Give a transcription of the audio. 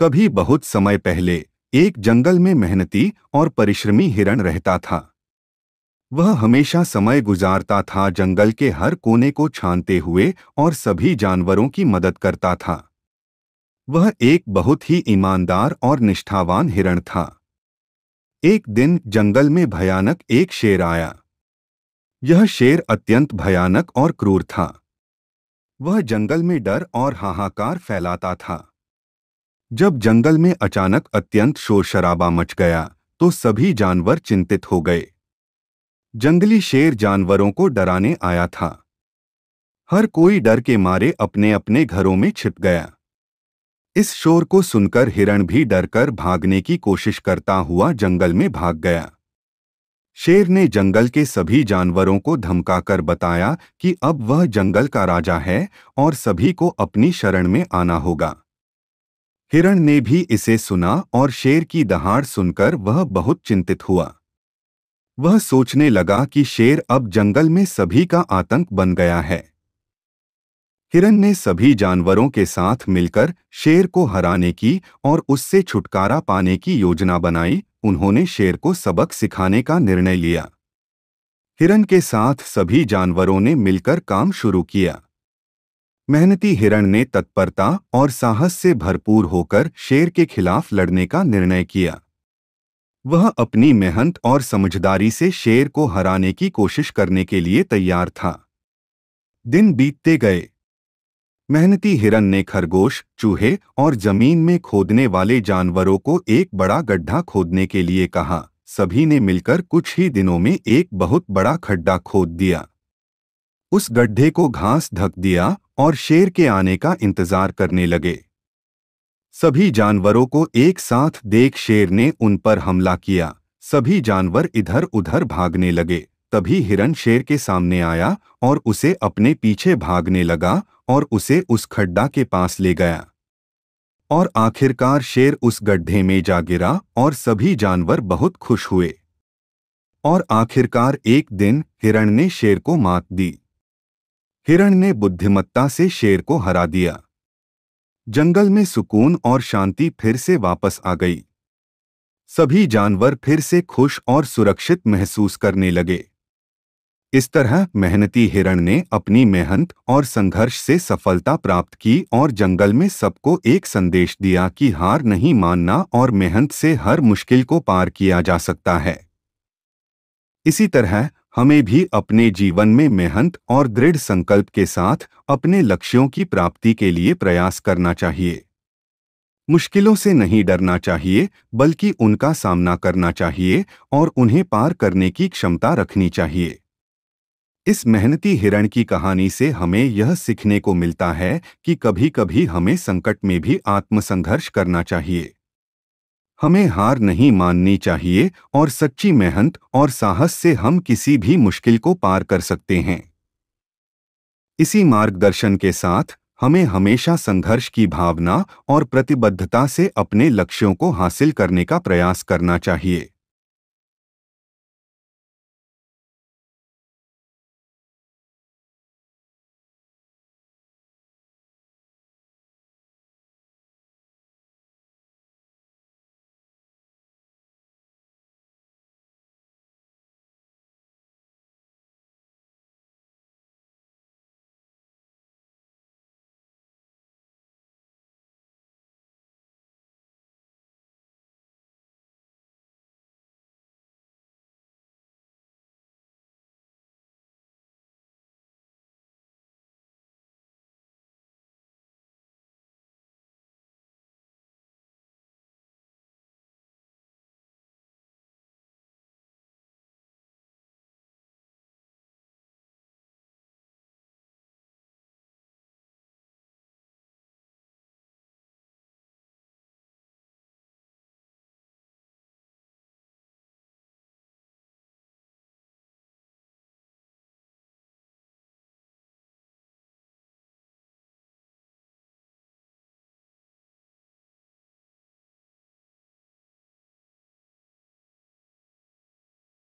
कभी बहुत समय पहले एक जंगल में मेहनती और परिश्रमी हिरण रहता था वह हमेशा समय गुजारता था जंगल के हर कोने को छानते हुए और सभी जानवरों की मदद करता था वह एक बहुत ही ईमानदार और निष्ठावान हिरण था एक दिन जंगल में भयानक एक शेर आया यह शेर अत्यंत भयानक और क्रूर था वह जंगल में डर और हाहाकार फैलाता था जब जंगल में अचानक अत्यंत शोर शराबा मच गया तो सभी जानवर चिंतित हो गए जंगली शेर जानवरों को डराने आया था हर कोई डर के मारे अपने अपने घरों में छिप गया इस शोर को सुनकर हिरण भी डरकर भागने की कोशिश करता हुआ जंगल में भाग गया शेर ने जंगल के सभी जानवरों को धमकाकर बताया कि अब वह जंगल का राजा है और सभी को अपनी शरण में आना होगा हिरण ने भी इसे सुना और शेर की दहाड़ सुनकर वह बहुत चिंतित हुआ वह सोचने लगा कि शेर अब जंगल में सभी का आतंक बन गया है किरण ने सभी जानवरों के साथ मिलकर शेर को हराने की और उससे छुटकारा पाने की योजना बनाई उन्होंने शेर को सबक सिखाने का निर्णय लिया हिरण के साथ सभी जानवरों ने मिलकर काम शुरू किया मेहनती हिरण ने तत्परता और साहस से भरपूर होकर शेर के खिलाफ लड़ने का निर्णय किया वह अपनी मेहनत और समझदारी से शेर को हराने की कोशिश करने के लिए तैयार था दिन बीतते गए मेहनती हिरण ने खरगोश चूहे और जमीन में खोदने वाले जानवरों को एक बड़ा गड्ढा खोदने के लिए कहा सभी ने मिलकर कुछ ही दिनों में एक बहुत बड़ा खड्डा खोद दिया उस गड्ढे को घास ढक दिया और शेर के आने का इंतजार करने लगे सभी जानवरों को एक साथ देख शेर ने उन पर हमला किया सभी जानवर इधर उधर भागने लगे तभी हिरन शेर के सामने आया और उसे अपने पीछे भागने लगा और उसे उस खड्डा के पास ले गया और आखिरकार शेर उस गड्ढे में जा गिरा और सभी जानवर बहुत खुश हुए और आखिरकार एक दिन हिरण ने शेर को मात दी हिरण ने बुद्धिमत्ता से शेर को हरा दिया जंगल में सुकून और शांति फिर से वापस आ गई सभी जानवर फिर से खुश और सुरक्षित महसूस करने लगे इस तरह मेहनती हिरण ने अपनी मेहनत और संघर्ष से सफलता प्राप्त की और जंगल में सबको एक संदेश दिया कि हार नहीं मानना और मेहनत से हर मुश्किल को पार किया जा सकता है इसी तरह हमें भी अपने जीवन में मेहनत और दृढ़ संकल्प के साथ अपने लक्ष्यों की प्राप्ति के लिए प्रयास करना चाहिए मुश्किलों से नहीं डरना चाहिए बल्कि उनका सामना करना चाहिए और उन्हें पार करने की क्षमता रखनी चाहिए इस मेहनती हिरण की कहानी से हमें यह सीखने को मिलता है कि कभी कभी हमें संकट में भी आत्मसंघर्ष करना चाहिए हमें हार नहीं माननी चाहिए और सच्ची मेहनत और साहस से हम किसी भी मुश्किल को पार कर सकते हैं इसी मार्गदर्शन के साथ हमें हमेशा संघर्ष की भावना और प्रतिबद्धता से अपने लक्ष्यों को हासिल करने का प्रयास करना चाहिए